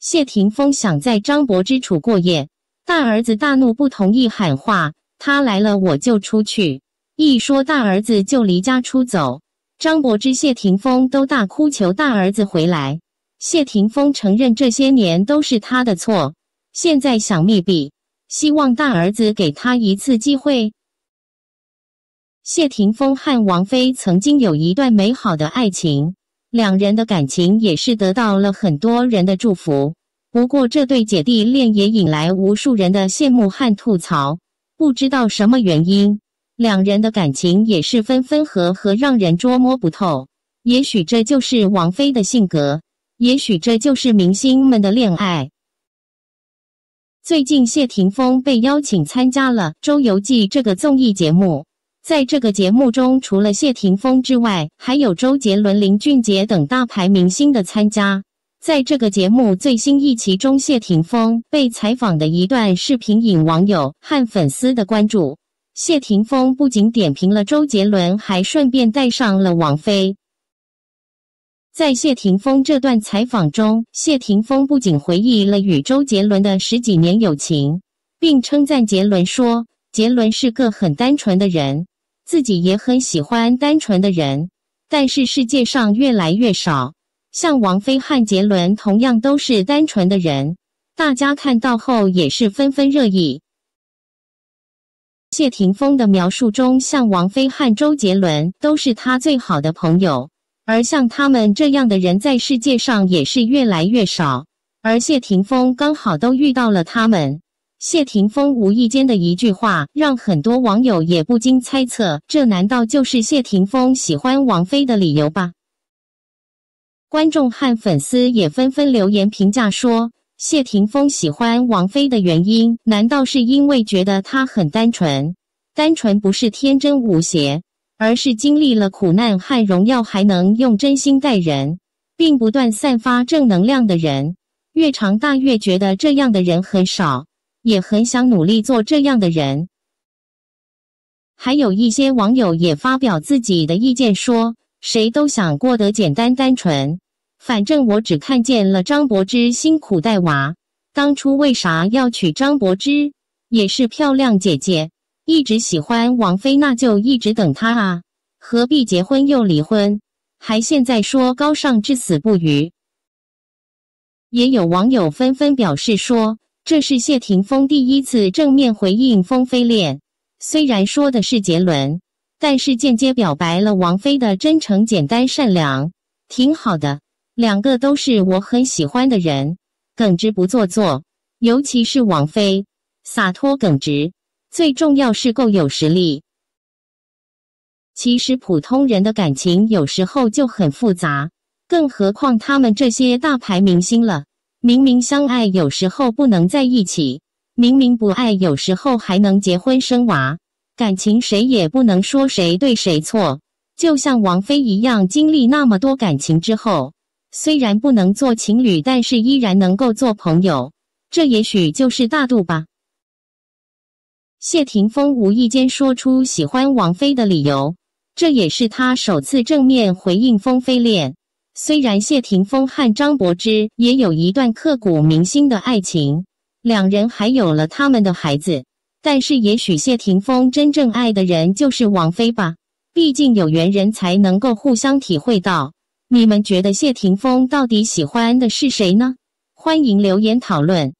谢霆锋想在张柏芝处过夜，大儿子大怒不同意，喊话：“他来了，我就出去。”一说大儿子就离家出走，张柏芝、谢霆锋都大哭求大儿子回来。谢霆锋承认这些年都是他的错，现在想密补，希望大儿子给他一次机会。谢霆锋和王菲曾经有一段美好的爱情。两人的感情也是得到了很多人的祝福，不过这对姐弟恋也引来无数人的羡慕和吐槽。不知道什么原因，两人的感情也是分分合合，让人捉摸不透。也许这就是王菲的性格，也许这就是明星们的恋爱。最近，谢霆锋被邀请参加了《周游记》这个综艺节目。在这个节目中，除了谢霆锋之外，还有周杰伦、林俊杰等大牌明星的参加。在这个节目最新一期中，谢霆锋被采访的一段视频引网友和粉丝的关注。谢霆锋不仅点评了周杰伦，还顺便带上了王菲。在谢霆锋这段采访中，谢霆锋不仅回忆了与周杰伦的十几年友情，并称赞杰伦说：“杰伦是个很单纯的人。”自己也很喜欢单纯的人，但是世界上越来越少。像王菲、和杰伦同样都是单纯的人，大家看到后也是纷纷热议。谢霆锋的描述中，像王菲和周杰伦都是他最好的朋友，而像他们这样的人在世界上也是越来越少，而谢霆锋刚好都遇到了他们。谢霆锋无意间的一句话，让很多网友也不禁猜测：这难道就是谢霆锋喜欢王菲的理由吧？观众和粉丝也纷纷留言评价说：“谢霆锋喜欢王菲的原因，难道是因为觉得她很单纯？单纯不是天真无邪，而是经历了苦难和荣耀，还能用真心待人，并不断散发正能量的人。越长大越觉得这样的人很少。”也很想努力做这样的人。还有一些网友也发表自己的意见，说谁都想过得简单单纯。反正我只看见了张柏芝辛苦带娃，当初为啥要娶张柏芝？也是漂亮姐姐，一直喜欢王菲，那就一直等她啊，何必结婚又离婚，还现在说高尚至死不渝？也有网友纷纷表示说。这是谢霆锋第一次正面回应“风飞恋”，虽然说的是杰伦，但是间接表白了王菲的真诚、简单、善良，挺好的。两个都是我很喜欢的人，耿直不做作，尤其是王菲，洒脱耿直，最重要是够有实力。其实普通人的感情有时候就很复杂，更何况他们这些大牌明星了。明明相爱，有时候不能在一起；明明不爱，有时候还能结婚生娃。感情谁也不能说谁对谁错，就像王菲一样，经历那么多感情之后，虽然不能做情侣，但是依然能够做朋友。这也许就是大度吧。谢霆锋无意间说出喜欢王菲的理由，这也是他首次正面回应“风飞恋”。虽然谢霆锋和张柏芝也有一段刻骨铭心的爱情，两人还有了他们的孩子，但是也许谢霆锋真正爱的人就是王菲吧。毕竟有缘人才能够互相体会到。你们觉得谢霆锋到底喜欢的是谁呢？欢迎留言讨论。